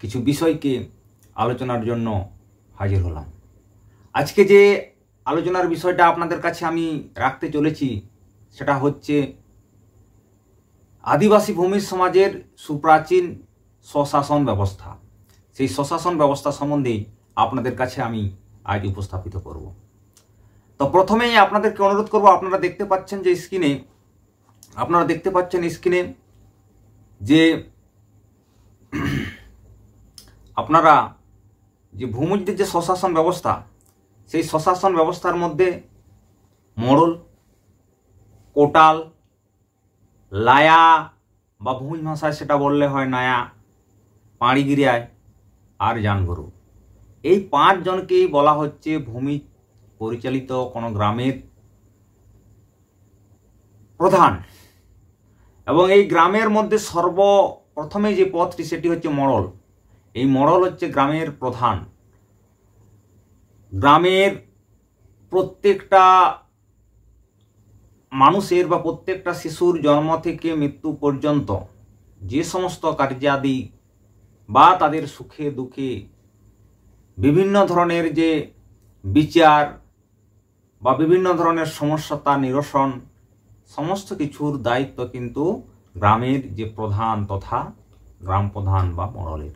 কিছু বিষয়কে আলোচনার জন্য হাজির হলাম আজকে যে আলোচনার বিষয়টা আপনাদের কাছে আমি রাখতে চলেছি সেটা হচ্ছে আদিবাসী ভূমি সমাজের সুপ্রাচীন স্বশাসন ব্যবস্থা সেই স্বশাসন ব্যবস্থা সম্বন্ধেই আপনাদের কাছে আমি আজ উপস্থাপিত করব তো প্রথমেই আপনাদেরকে অনুরোধ করব আপনারা দেখতে পাচ্ছেন যে স্ক্রিনে আপনারা দেখতে পাচ্ছেন স্ক্রিনে যে আপনারা যে ভূমিজদের যে স্বশাসন ব্যবস্থা সেই স্বশাসন ব্যবস্থার মধ্যে মোড়ল কোটাল লায়া বা ভূমিজ ভাষায় সেটা বললে হয় নায়া পাঁড়িগিরিয়ায় আর জানগরু এই পাঁচজনকেই বলা হচ্ছে ভূমি পরিচালিত কোনো গ্রামের প্রধান এবং এই গ্রামের মধ্যে সর্বপ্রথমে যে পথটি সেটি হচ্ছে মরল এই মরল হচ্ছে গ্রামের প্রধান গ্রামের প্রত্যেকটা মানুষের বা প্রত্যেকটা শিশুর জন্ম থেকে মৃত্যু পর্যন্ত যে সমস্ত কার্যাদি বা তাদের সুখে দুঃখে বিভিন্ন ধরনের যে বিচার বা বিভিন্ন ধরনের সমস্যা তা নিরসন সমস্ত কিছুর দায়িত্ব কিন্তু গ্রামের যে প্রধান তথা গ্রাম প্রধান বা মরলের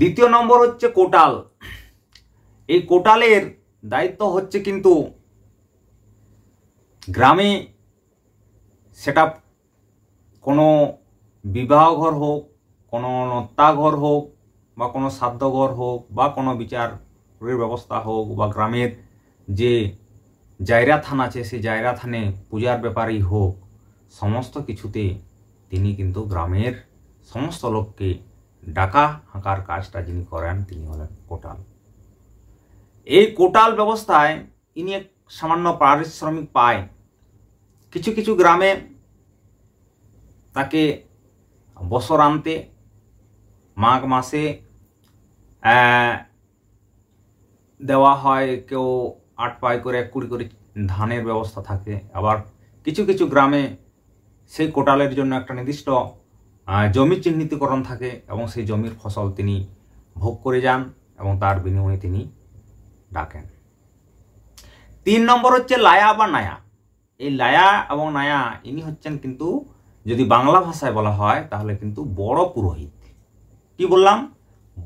দ্বিতীয় নম্বর হচ্ছে কোটাল এই কোটালের দায়িত্ব হচ্ছে কিন্তু গ্রামে সেটা কোনো বিবাহ ঘর হোক কোনো ঘর হোক বা কোনো ঘর হোক বা কোনো বিচারের ব্যবস্থা হোক বা গ্রামের যে জায়রা থান আছে সেই জায়রা থানে পূজার ব্যাপারেই হোক সমস্ত কিছুতে তিনি কিন্তু গ্রামের সমস্ত লোককে ডাকা হাঁকার কাজটা যিনি করেন তিনি হলেন কোটাল এই কোটাল ব্যবস্থায় ইনি এক সামান্য পারিশ্রমিক পায় কিছু কিছু গ্রামে তাকে আনতে মাঘ মাসে দেওয়া হয় কেউ আট পায় করে এক কুড়ি করে ধানের ব্যবস্থা থাকে আবার কিছু কিছু গ্রামে সেই কোটালের জন্য একটা নির্দিষ্ট জমি চিহ্নিতকরণ থাকে এবং সেই জমির ফসল তিনি ভোগ করে যান এবং তার বিনিময়ে তিনি ডাকেন তিন নম্বর হচ্ছে লায়া বা নায়া এই লায়া এবং নায়া ইনি হচ্ছেন কিন্তু যদি বাংলা ভাষায় বলা হয় তাহলে কিন্তু বড় পুরোহিত কি বললাম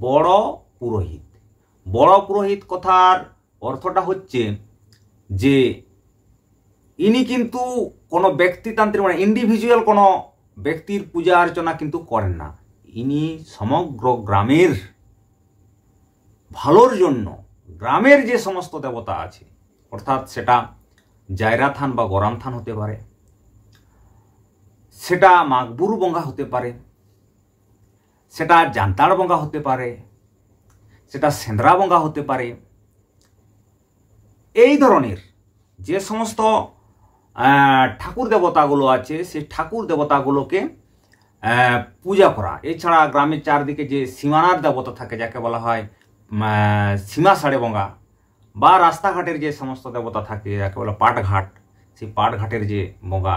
বড় পুরোহিত বড় পুরোহিত কথার অর্থটা হচ্ছে যে ইনি কিন্তু কোনো ব্যক্তিতান্ত্রিক মানে ইন্ডিভিজুয়াল কোনো ব্যক্তির পূজা অর্চনা কিন্তু করেন না ইনি সমগ্র গ্রামের ভালোর জন্য গ্রামের যে সমস্ত দেবতা আছে অর্থাৎ সেটা জায়রাথান বা গরামথান হতে পারে সেটা মাগবুরু বঙ্গা হতে পারে সেটা জান্তার বঙ্গা হতে পারে সেটা সেন্দ্রা বঙ্গা হতে পারে এই ধরনের যে সমস্ত ঠাকুর দেবতাগুলো আছে সেই ঠাকুর দেবতাগুলোকে পূজা করা এছাড়া গ্রামের চারদিকে যে সীমানার দেবতা থাকে যাকে বলা হয় সীমা সাড়ে বঙ্গা বা রাস্তাঘাটের যে সমস্ত দেবতা থাকে যাকে বলা পাটঘাট সেই পাটঘাটের যে বঙ্গা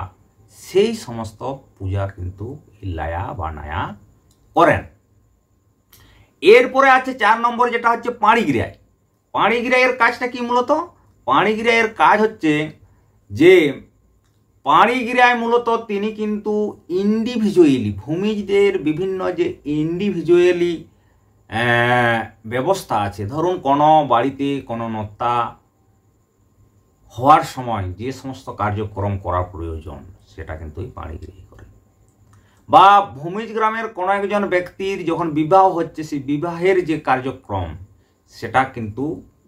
সেই সমস্ত পূজার কিন্তু লায়া বা নায়া করেন এরপরে আছে চার নম্বর যেটা হচ্ছে পাঁড়িগিরায় পাঁড়িগিরায়ের কাজটা কি মূলত পাঁড়িগিরায়ের কাজ হচ্ছে যে পাড়িগিরায় মূলত তিনি কিন্তু ইন্ডিভিজুয়ালি ভূমিজদের বিভিন্ন যে ইন্ডিভিজুয়ালি ব্যবস্থা আছে ধরুন কোনো বাড়িতে কোনো নত্তা হওয়ার সময় যে সমস্ত কার্যক্রম করা প্রয়োজন সেটা কিন্তু এই পাড়িগিরি করে বা ভূমিজ গ্রামের কোনো একজন ব্যক্তির যখন বিবাহ হচ্ছে সেই বিবাহের যে কার্যক্রম সেটা কিন্তু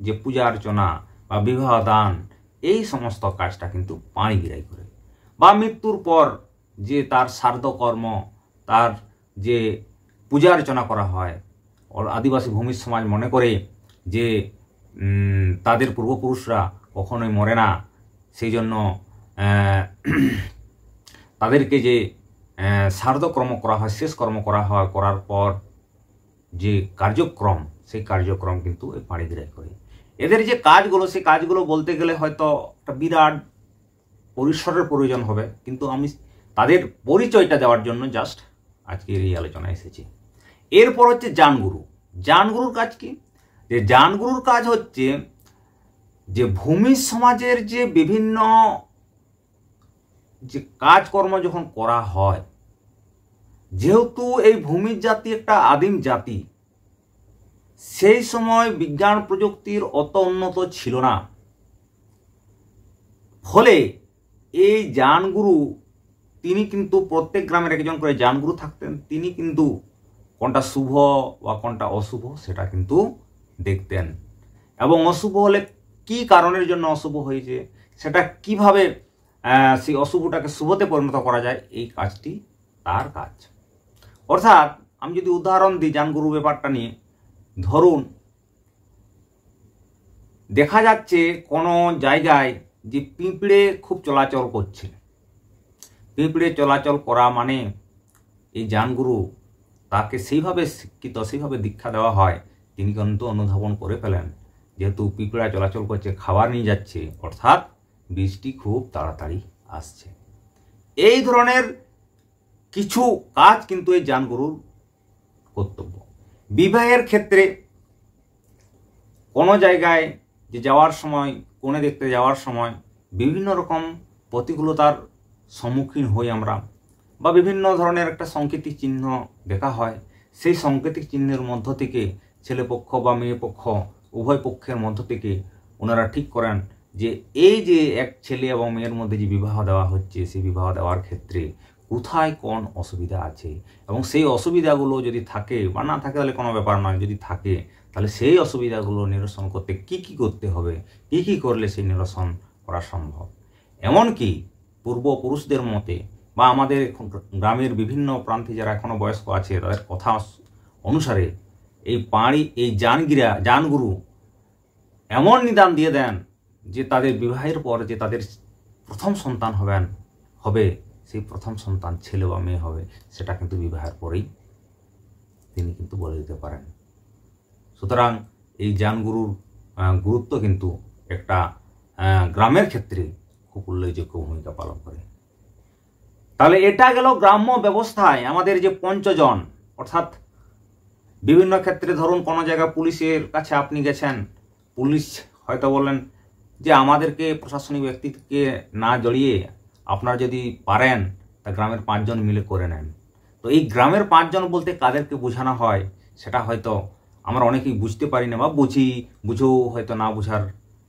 যে পূজা অর্চনা বা বিবাহ দান এই সমস্ত কাজটা কিন্তু পাঁড়ি গিরাই করে বা মৃত্যুর পর যে তার শ্রাদ্ধকর্ম তার যে পূজা অর্চনা করা হয় আদিবাসী ভূমি সমাজ মনে করে যে তাদের পূর্বপুরুষরা কখনোই মরে না সেই জন্য তাদেরকে যে সার্ধকর্ম করা হয় শেষ কর্ম করা হয় করার পর যে কার্যক্রম সেই কার্যক্রম কিন্তু এই পাড়ি গ্রাই করে এদের যে কাজগুলো সেই কাজগুলো বলতে গেলে হয়তো একটা বিরাট পরিসরের প্রয়োজন হবে কিন্তু আমি তাদের পরিচয়টা দেওয়ার জন্য জাস্ট আজকে এই আলোচনা এসেছি এরপর হচ্ছে জানগুরু জানগুরুর কাজ কি যে জানগুরুর কাজ হচ্ছে যে ভূমি সমাজের যে বিভিন্ন যে কাজকর্ম যখন করা হয় যেহেতু এই ভূমির জাতি একটা আদিম জাতি সেই সময় বিজ্ঞান প্রযুক্তির অত উন্নত ছিল না ফলে এই যানগুরু তিনি কিন্তু প্রত্যেক গ্রামের একজন করে যানগুরু থাকতেন তিনি কিন্তু কোনটা শুভ বা কোনটা অশুভ সেটা কিন্তু দেখতেন এবং অশুভ হলে কি কারণের জন্য অশুভ হয়েছে সেটা কিভাবে সেই অশুভটাকে শুভতে পরিণত করা যায় এই কাজটি তার কাজ অর্থাৎ আমি যদি উদাহরণ দিই যানগুরু ব্যাপারটা নিয়ে ধরুন দেখা যাচ্ছে কোনো জায়গায় যে পিঁপড়ে খুব চলাচল করছে পিঁপড়ে চলাচল করা মানে এই যানগুরু তাকে সেইভাবে শিক্ষিত সেইভাবে দীক্ষা দেওয়া হয় তিনি কিন্তু অনুধাবন করে ফেলেন যেহেতু পিঁপড়া চলাচল করছে খাবার নিয়ে যাচ্ছে অর্থাৎ বৃষ্টি খুব তাড়াতাড়ি আসছে এই ধরনের কিছু কাজ কিন্তু এই যানগুরুর কর্তব্য বিবাহের ক্ষেত্রে কোনো জায়গায় যে যাওয়ার সময় কোণে দেখতে যাওয়ার সময় বিভিন্ন রকম প্রতিকূলতার সম্মুখীন হই আমরা বা বিভিন্ন ধরনের একটা সংকেতিক চিহ্ন দেখা হয় সেই সংকেতিক চিহ্নের মধ্য থেকে ছেলেপক্ষ বা মেয়ে পক্ষ উভয় পক্ষের মধ্য থেকে ওনারা ঠিক করেন যে এই যে এক ছেলে এবং মেয়ের মধ্যে যে বিবাহ দেওয়া হচ্ছে সেই বিবাহ দেওয়ার ক্ষেত্রে কোথায় কোন অসুবিধা আছে এবং সেই অসুবিধাগুলো যদি থাকে বা না থাকে তাহলে কোনো ব্যাপার নয় যদি থাকে তাহলে সেই অসুবিধাগুলো নিরসন করতে কি কি করতে হবে কি কি করলে সেই নিরসন করা সম্ভব এমনকি পূর্বপুরুষদের মতে বা আমাদের গ্রামের বিভিন্ন প্রান্তে যারা এখনও বয়স্ক আছে তাদের কথা অনুসারে এই পাড়ি এই জানগিরা জানগুরু এমন নিদান দিয়ে দেন যে তাদের বিবাহের পর যে তাদের প্রথম সন্তান হবেন হবে সেই প্রথম সন্তান ছেলে বা মেয়ে হবে সেটা কিন্তু বিবাহের পরেই তিনি কিন্তু বলে দিতে পারেন সুতরাং এই জানগুরুর গুরুত্ব কিন্তু একটা গ্রামের ক্ষেত্রে খুব উল্লেখযোগ্য ভূমিকা পালন করে তাহলে এটা গেল গ্রাম্য ব্যবস্থায় আমাদের যে পঞ্চজন অর্থাৎ বিভিন্ন ক্ষেত্রে ধরুন কোনো জায়গায় পুলিশের কাছে আপনি গেছেন পুলিশ হয়তো বললেন যে আমাদেরকে প্রশাসনিক ব্যক্তিকে না জড়িয়ে আপনারা যদি পারেন তা গ্রামের পাঁচজন মিলে করে নেন তো এই গ্রামের পাঁচজন বলতে কাদেরকে বোঝানো হয় সেটা হয়তো আমরা অনেকেই বুঝতে পারি না বা বুঝি বুঝেও হয়তো না বোঝার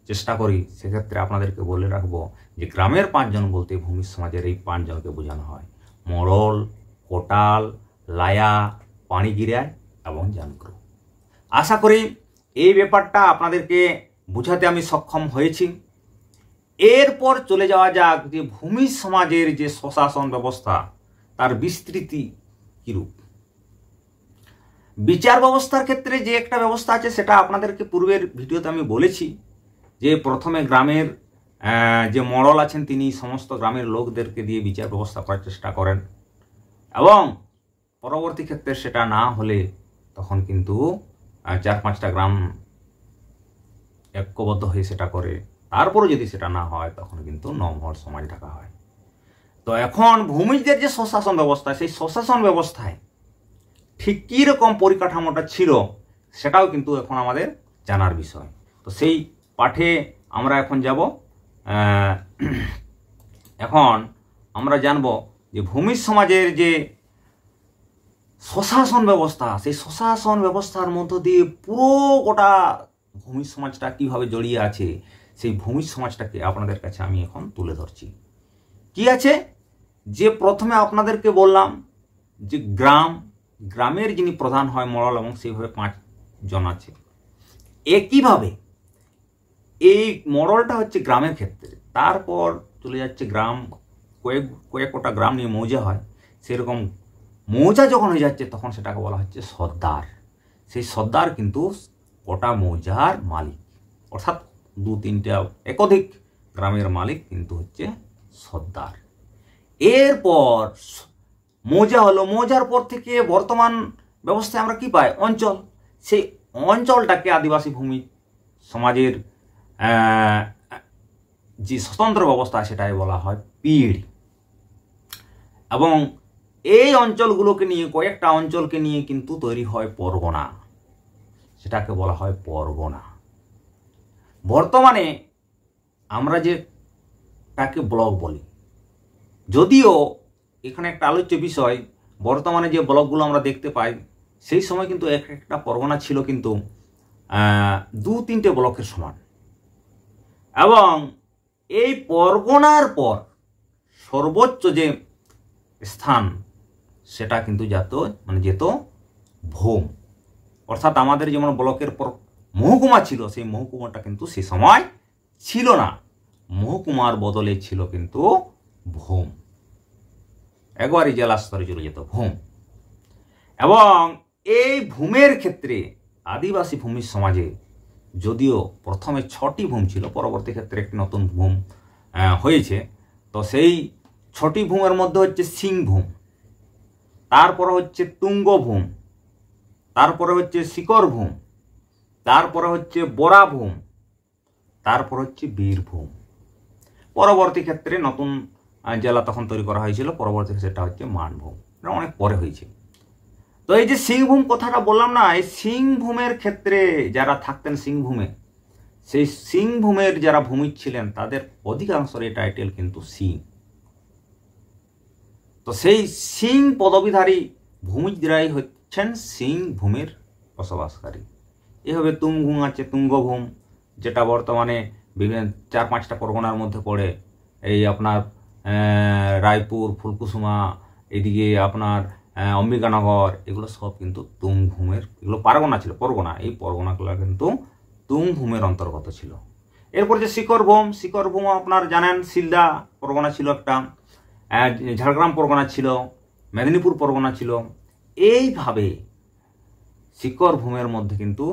চেষ্টা করি সেক্ষেত্রে আপনাদেরকে বলে রাখবো যে গ্রামের পাঁচজন বলতে ভূমি সমাজের এই পাঁচজনকে বোঝানো হয় মরল কোটাল লায়া পানিগিরায় এবং জানক্র আশা করি এই ব্যাপারটা আপনাদেরকে বোঝাতে আমি সক্ষম হয়েছি এরপর চলে যাওয়া যাক যে ভূমি সমাজের যে স্বশাসন ব্যবস্থা তার বিস্তৃতি কিরূপ বিচার ব্যবস্থার ক্ষেত্রে যে একটা ব্যবস্থা আছে সেটা আপনাদেরকে পূর্বের ভিডিওতে আমি বলেছি যে প্রথমে গ্রামের যে মড়ল আছেন তিনি সমস্ত গ্রামের লোকদেরকে দিয়ে বিচার ব্যবস্থা করার চেষ্টা করেন এবং পরবর্তী ক্ষেত্রে সেটা না হলে তখন কিন্তু চার পাঁচটা গ্রাম ঐক্যবদ্ধ হয়ে সেটা করে তারপরে যদি সেটা না হয় তখন কিন্তু নম্বর সমাজ ঢাকা হয় তো এখন ভূমিজদের যে স্বশাসন ব্যবস্থা সেই স্বশাসন ব্যবস্থায় ঠিক কী রকম পরিকাঠামোটা ছিল সেটাও কিন্তু এখন আমাদের জানার বিষয় তো সেই পাঠে আমরা এখন যাব এখন আমরা জানব যে ভূমি সমাজের যে স্বশাসন ব্যবস্থা সেই স্বশাসন ব্যবস্থার মধ্য দিয়ে পুরো গোটা ভূমি সমাজটা কীভাবে জড়িয়ে আছে সেই ভূমির সমাজটাকে আপনাদের কাছে আমি এখন তুলে ধরছি কি আছে যে প্রথমে আপনাদেরকে বললাম যে গ্রাম গ্রামের যিনি প্রধান হয় মরল এবং সেইভাবে পাঁচজন আছে একইভাবে এই মরলটা হচ্ছে গ্রামের ক্ষেত্রে তারপর চলে যাচ্ছে গ্রাম কয়েক কয়েক কটা গ্রাম নিয়ে মৌজা হয় সেরকম মৌজা যখন হয়ে যাচ্ছে তখন সেটাকে বলা হচ্ছে সর্দার সেই সর্দার কিন্তু কটা মৌজার মালিক অর্থাৎ দু তিনটা একাধিক গ্রামের মালিক কিন্তু হচ্ছে সর্দার এরপর মৌজা হলো মৌজার পর থেকে বর্তমান ব্যবস্থায় আমরা কি পাই অঞ্চল সেই অঞ্চলটাকে আদিবাসী ভূমি সমাজের যে স্বতন্ত্র ব্যবস্থা সেটাই বলা হয় পিড় এবং এই অঞ্চলগুলোকে নিয়ে কয়েকটা অঞ্চলকে নিয়ে কিন্তু তৈরি হয় পরগনা সেটাকে বলা হয় পরগনা বর্তমানে আমরা যে তাকে ব্লগ বলি যদিও এখানে একটা আলোচ্য বিষয় বর্তমানে যে ব্লগগুলো আমরা দেখতে পাই সেই সময় কিন্তু এক একটা পরগনা ছিল কিন্তু দু তিনটে ব্লকের সমান এবং এই পরগনার পর সর্বোচ্চ যে স্থান সেটা কিন্তু যেত মানে যেত ভোম অর্থাৎ আমাদের যেমন ব্লকের পর মহকুমা ছিল সেই মহকুমাটা কিন্তু সে সময় ছিল না মহকুমার বদলে ছিল কিন্তু ভোম একবারই জেলা স্তরে চলে যেত ভূম এবং এই ভূমের ক্ষেত্রে আদিবাসী ভূমি সমাজে যদিও প্রথমে ছটি ভূম ছিল পরবর্তী ক্ষেত্রে একটি নতুন ভূম হয়েছে তো সেই ছটি ভূমের মধ্যে হচ্ছে সিংভূম তারপরে হচ্ছে তুঙ্গভূম তারপরে হচ্ছে শিকরভূম তারপরে হচ্ছে বরাভূম তারপর হচ্ছে বীরভূম পরবর্তী ক্ষেত্রে নতুন জেলা তখন তৈরি করা হয়েছিল পরবর্তী সেটা হচ্ছে মানভূম এটা অনেক পরে হয়েছে তো এই যে সিংভূম কথাটা বললাম না এই সিংভূমের ক্ষেত্রে যারা থাকতেন সিংভূমে সেই সিংভূমের যারা ভূমি ছিলেন তাদের অধিকাংশের এই টাইটেল কিন্তু সিং তো সেই সিং পদবিধারী ভূমিজরাই হচ্ছেন সিংভূমের বসবাসকারী এভাবে তুমঘুম আছে তুঙ্গভূম যেটা বর্তমানে বিভিন্ন চার পাঁচটা পরগনার মধ্যে পড়ে এই আপনার রায়পুর ফুলকুসুমা এদিকে আপনার অম্বিকানগর এগুলো সব কিন্তু তুমঘুমের এগুলো পারগনা ছিল পরগনা এই পরগনাগুলো কিন্তু তুমঘুমের অন্তর্গত ছিল এরপর যে শিকরভূম শিকরভূম আপনার জানেন শিলদা পরগনা ছিল একটা ঝাড়গ্রাম পরগনা ছিল মেদিনীপুর পরগনা ছিল এইভাবে শিকরভূমের মধ্যে কিন্তু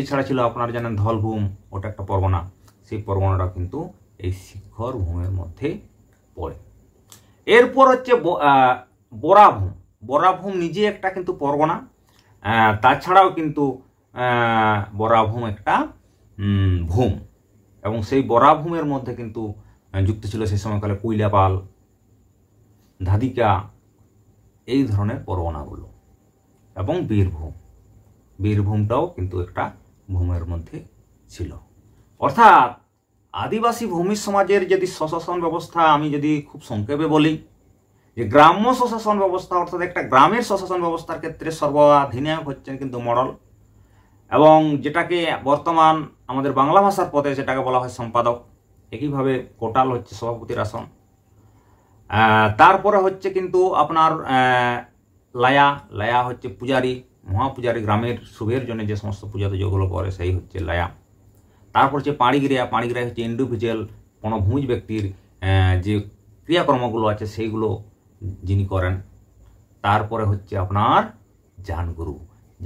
এছাড়া ছিল আপনারা জানেন ধলভূম ওটা একটা পরগনা সেই পরগনাটা কিন্তু এই শিখর ভূমের মধ্যে পড়ে এরপর হচ্ছে বরাভূম বরাভূম নিজে একটা কিন্তু পরগনা তাছাড়াও কিন্তু বরাভূম একটা ভূম এবং সেই বরাভূমের মধ্যে কিন্তু যুক্ত ছিল সেই সময়কালে কৈলাপাল ধাদিকা এই ধরনের পরগনাগুলো এবং বীরভূম বীরভূমটাও কিন্তু একটা ভূমের মধ্যে ছিল অর্থাৎ আদিবাসী ভূমি সমাজের যদি স্বশাসন ব্যবস্থা আমি যদি খুব সংক্ষেপে বলি যে গ্রাম্য স্বশাসন ব্যবস্থা অর্থাৎ একটা গ্রামের স্বশাসন ব্যবস্থার ক্ষেত্রে সর্বাধিনায়ক হচ্ছেন কিন্তু মডল এবং যেটাকে বর্তমান আমাদের বাংলা ভাষার পথে সেটাকে বলা হয় সম্পাদক একইভাবে কোটাল হচ্ছে সভাপতির আসন তারপরে হচ্ছে কিন্তু আপনার লায়া লায়া হচ্ছে পূজারী মহাপূজার গ্রামের শুভের জন্য যে সমস্ত পূজা যেগুলো করে সেই হচ্ছে লায়া তারপর হচ্ছে পাড়িগ্রিয়া পাড়িগ্রিয়া হচ্ছে ইন্ডিভিজুয়াল কোনো ভূজ ব্যক্তির যে ক্রিয়াকর্মগুলো আছে সেইগুলো যিনি করেন তারপরে হচ্ছে আপনার জানগুরু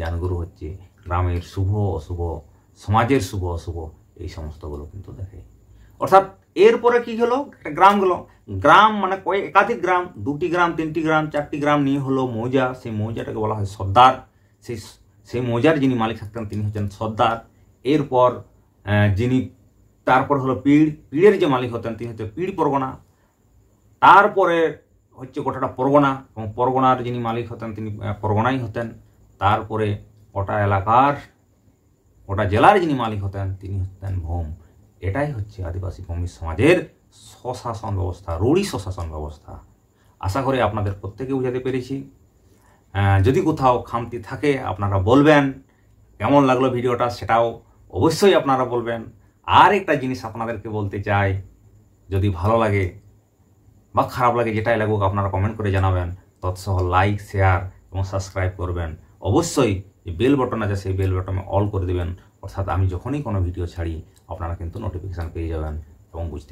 জানগুরু হচ্ছে গ্রামের শুভ অশুভ সমাজের শুভ অশুভ এই সমস্তগুলো কিন্তু দেখে অর্থাৎ এরপরে কি হলো একটা গ্রাম গেল গ্রাম মানে কয়েক একাধিক গ্রাম দুটি গ্রাম তিনটি গ্রাম চারটি গ্রাম নিয়ে হলো মৌজা সেই মৌজাটাকে বলা হয় সর্দার সেই সেই মজার যিনি মালিক থাকতেন তিনি হচ্ছেন সর্দার এরপর যিনি তারপর হলো পিড় পিড়ের যে মালিক হতেন তিনি হচ্ছে পিড় পরগনা তারপরে হচ্ছে গোটাটা পরগনা এবং পরগনার যিনি মালিক হতেন তিনি পরগনাই হতেন তারপরে গোটা এলাকার গোটা জেলার যিনি মালিক হতেন তিনি হতেন ভৌম এটাই হচ্ছে আদিবাসী ভূমি সমাজের স্বশাসন ব্যবস্থা রুড়ি স্বশাসন ব্যবস্থা আশা করি আপনাদের প্রত্যেকে বুঝাতে পেরেছি যদি কোথাও খামতি থাকে আপনারা বলবেন কেমন লাগলো ভিডিওটা সেটাও অবশ্যই আপনারা বলবেন আর একটা জিনিস আপনাদেরকে বলতে চাই যদি ভালো লাগে বা খারাপ লাগে যেটাই লাগুক আপনারা কমেন্ট করে জানাবেন তৎসহ লাইক শেয়ার এবং সাবস্ক্রাইব করবেন অবশ্যই যে বেল বটন আছে সেই বেল বটনে অল করে দেবেন অর্থাৎ আমি যখনই কোনো ভিডিও ছাড়ি আপনারা কিন্তু নোটিফিকেশান পেয়ে যাবেন এবং বুঝতে